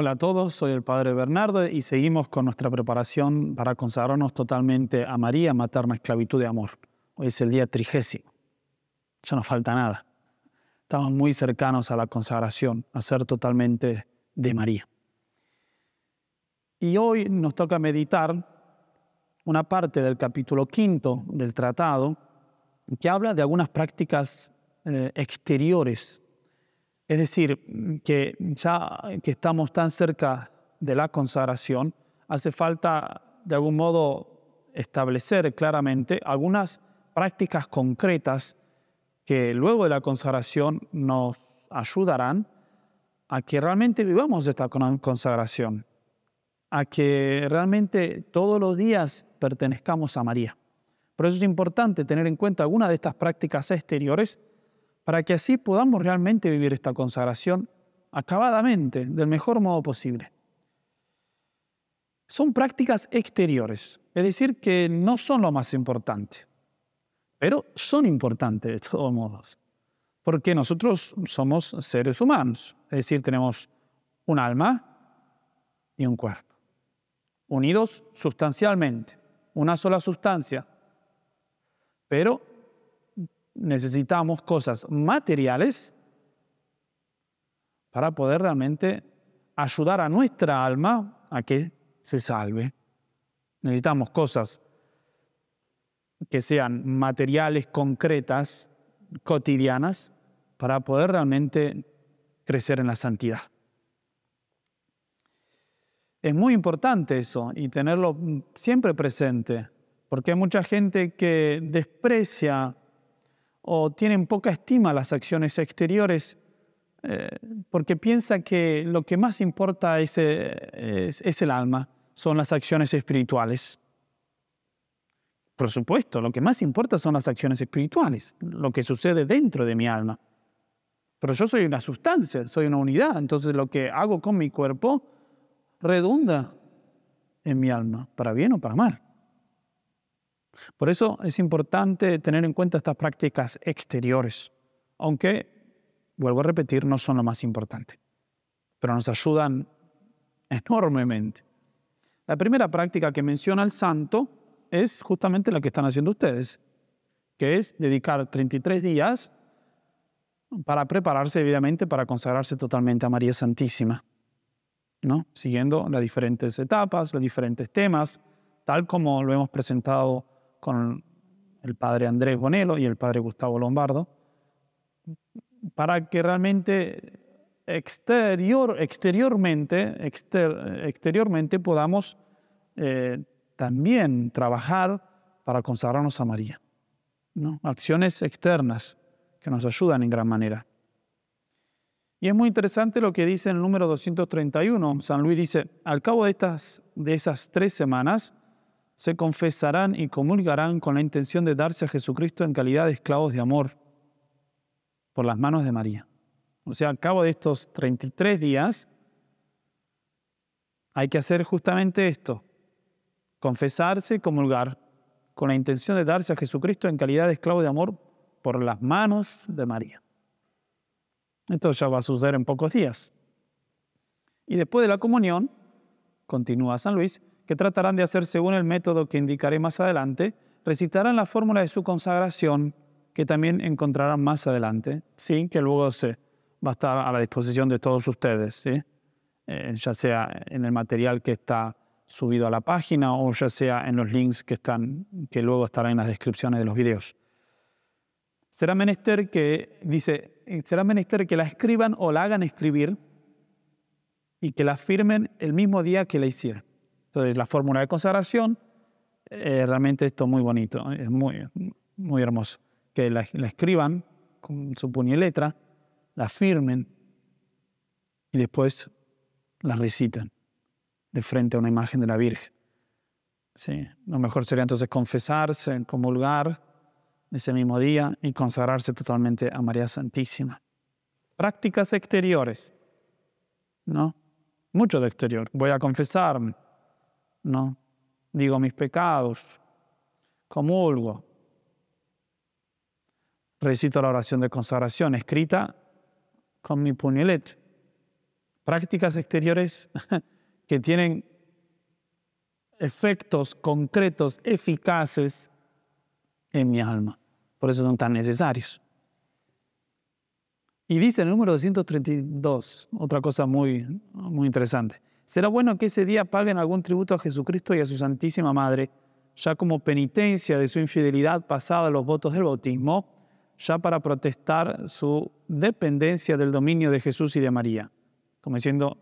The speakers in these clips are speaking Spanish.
Hola a todos, soy el Padre Bernardo y seguimos con nuestra preparación para consagrarnos totalmente a María, materna esclavitud de amor. Hoy es el día trigésimo, ya no falta nada. Estamos muy cercanos a la consagración, a ser totalmente de María. Y hoy nos toca meditar una parte del capítulo quinto del tratado que habla de algunas prácticas eh, exteriores es decir, que ya que estamos tan cerca de la consagración, hace falta de algún modo establecer claramente algunas prácticas concretas que luego de la consagración nos ayudarán a que realmente vivamos esta consagración, a que realmente todos los días pertenezcamos a María. Por eso es importante tener en cuenta algunas de estas prácticas exteriores para que así podamos realmente vivir esta consagración acabadamente, del mejor modo posible. Son prácticas exteriores, es decir, que no son lo más importante, pero son importantes de todos modos, porque nosotros somos seres humanos, es decir, tenemos un alma y un cuerpo, unidos sustancialmente, una sola sustancia, pero necesitamos cosas materiales para poder realmente ayudar a nuestra alma a que se salve. Necesitamos cosas que sean materiales, concretas, cotidianas, para poder realmente crecer en la santidad. Es muy importante eso y tenerlo siempre presente, porque hay mucha gente que desprecia o tienen poca estima las acciones exteriores eh, porque piensa que lo que más importa eh, es el alma, son las acciones espirituales. Por supuesto, lo que más importa son las acciones espirituales, lo que sucede dentro de mi alma. Pero yo soy una sustancia, soy una unidad, entonces lo que hago con mi cuerpo redunda en mi alma, para bien o para mal. Por eso es importante tener en cuenta estas prácticas exteriores, aunque, vuelvo a repetir, no son lo más importante, pero nos ayudan enormemente. La primera práctica que menciona el santo es justamente la que están haciendo ustedes, que es dedicar 33 días para prepararse, debidamente para consagrarse totalmente a María Santísima, ¿no? siguiendo las diferentes etapas, los diferentes temas, tal como lo hemos presentado con el padre Andrés Bonelo y el padre Gustavo Lombardo, para que realmente exterior, exteriormente, exteriormente podamos eh, también trabajar para consagrarnos a María. ¿no? Acciones externas que nos ayudan en gran manera. Y es muy interesante lo que dice en el número 231. San Luis dice, al cabo de, estas, de esas tres semanas, se confesarán y comulgarán con la intención de darse a Jesucristo en calidad de esclavos de amor por las manos de María. O sea, al cabo de estos 33 días hay que hacer justamente esto, confesarse y comulgar con la intención de darse a Jesucristo en calidad de esclavos de amor por las manos de María. Esto ya va a suceder en pocos días. Y después de la comunión, continúa San Luis, que tratarán de hacer según el método que indicaré más adelante, recitarán la fórmula de su consagración, que también encontrarán más adelante, ¿sí? que luego se, va a estar a la disposición de todos ustedes, eh, ya sea en el material que está subido a la página o ya sea en los links que, están, que luego estarán en las descripciones de los videos. Será menester que, dice, eh, será menester que la escriban o la hagan escribir y que la firmen el mismo día que la hicieron. Entonces, la fórmula de consagración, eh, realmente esto es muy bonito, es muy, muy hermoso. Que la, escriban con su puño y letra, la firmen y después la recitan de frente a una imagen de la Virgen. Sí, lo mejor sería entonces confesarse, comulgar ese mismo día y consagrarse totalmente a María Santísima. Prácticas exteriores, ¿no? Mucho de exterior. Voy a confesarme, ¿no? Digo mis pecados, comulgo, recito la oración de consagración escrita con mi puño Prácticas exteriores que tienen efectos concretos, eficaces en mi alma. Por eso son tan necesarios. Y dice el número 232, otra cosa muy, muy interesante. Será bueno que ese día paguen algún tributo a Jesucristo y a su Santísima Madre, ya como penitencia de su infidelidad pasada a los votos del bautismo, ya para protestar su dependencia del dominio de Jesús y de María. Como diciendo,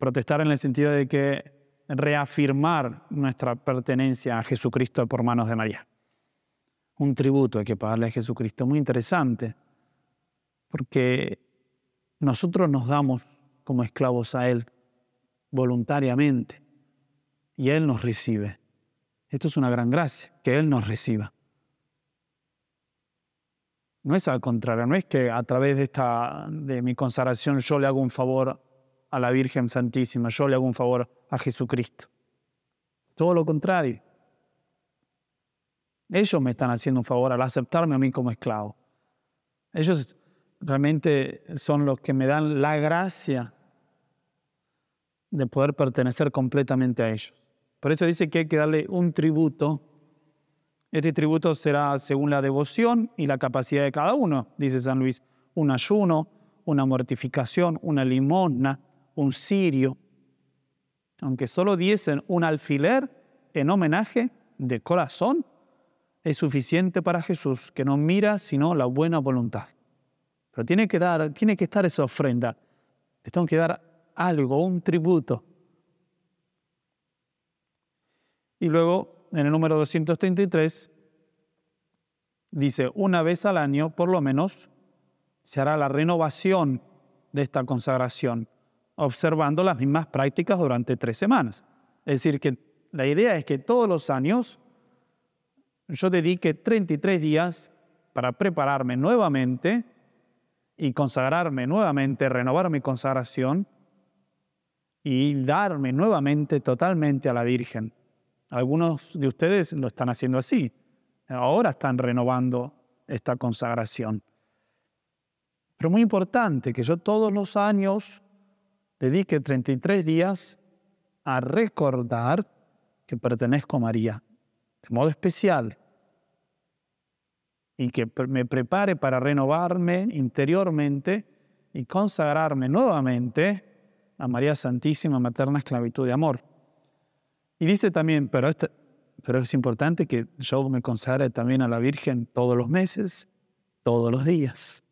protestar en el sentido de que reafirmar nuestra pertenencia a Jesucristo por manos de María. Un tributo hay que pagarle a Jesucristo, muy interesante, porque nosotros nos damos como esclavos a Él voluntariamente y Él nos recibe. Esto es una gran gracia, que Él nos reciba. No es al contrario, no es que a través de, esta, de mi consagración yo le hago un favor a la Virgen Santísima, yo le hago un favor a Jesucristo. Todo lo contrario. Ellos me están haciendo un favor al aceptarme a mí como esclavo. Ellos realmente son los que me dan la gracia de poder pertenecer completamente a ellos. Por eso dice que hay que darle un tributo. Este tributo será según la devoción y la capacidad de cada uno, dice San Luis. Un ayuno, una mortificación, una limosna, un cirio. Aunque solo diesen un alfiler en homenaje de corazón, es suficiente para Jesús, que no mira sino la buena voluntad. Pero tiene que, dar, tiene que estar esa ofrenda. Les tengo que dar algo, un tributo. Y luego, en el número 233, dice, una vez al año, por lo menos, se hará la renovación de esta consagración, observando las mismas prácticas durante tres semanas. Es decir, que la idea es que todos los años yo dedique 33 días para prepararme nuevamente y consagrarme nuevamente, renovar mi consagración y darme nuevamente totalmente a la Virgen. Algunos de ustedes lo están haciendo así. Ahora están renovando esta consagración. Pero muy importante que yo todos los años dedique 33 días a recordar que pertenezco a María, de modo especial, y que me prepare para renovarme interiormente y consagrarme nuevamente a María Santísima, materna esclavitud de amor. Y dice también, pero, este pero es importante que yo me consagre también a la Virgen todos los meses, todos los días.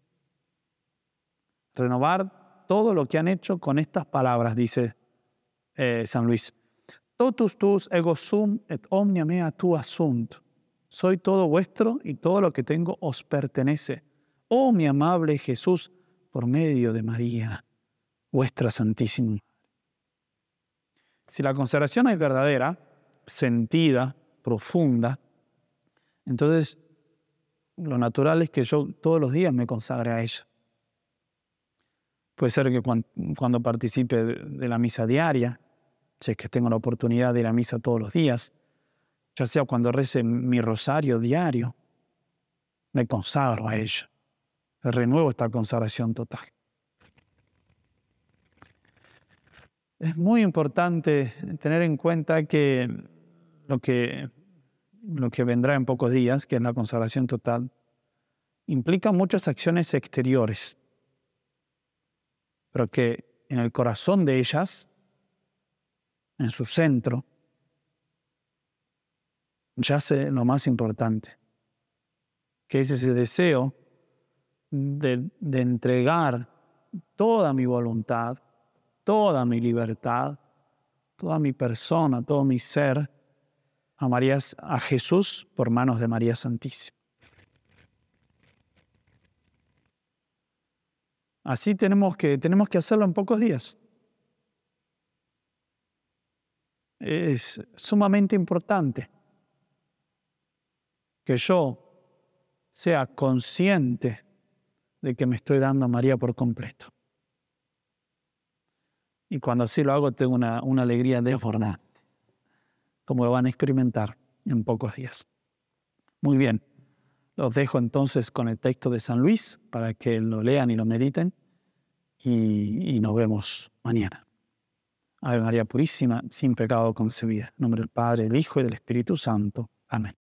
Renovar todo lo que han hecho con estas palabras, dice eh, San Luis. Totus tus ego sum et omnia mea tu sunt. Soy todo vuestro y todo lo que tengo os pertenece. Oh mi amable Jesús, por medio de María vuestra Santísima. Si la consagración es verdadera, sentida, profunda, entonces lo natural es que yo todos los días me consagre a ella. Puede ser que cuando, participe de, la misa diaria, si es que tengo la oportunidad de ir a misa todos los días, ya sea cuando rece mi rosario diario, me consagro a ella. Renuevo esta consagración total. Es muy importante tener en cuenta que lo que, lo que vendrá en pocos días, que es la consagración total, implica muchas acciones exteriores, pero que en el corazón de ellas, en su centro, yace lo más importante, que es ese deseo de entregar toda mi voluntad toda mi libertad, toda mi persona, todo mi ser a, a Jesús por manos de María Santísima. Así tenemos que, tenemos que hacerlo en pocos días. Es sumamente importante que yo sea consciente de que me estoy dando a María por completo. Y cuando así lo hago, tengo una, una alegría desbordante, como van a experimentar en pocos días. Muy bien, los dejo entonces con el texto de San Luis para que lo lean y lo mediten y, y nos vemos mañana. Ave María Purísima, sin pecado concebida. En nombre del Padre, del Hijo y del Espíritu Santo. Amén.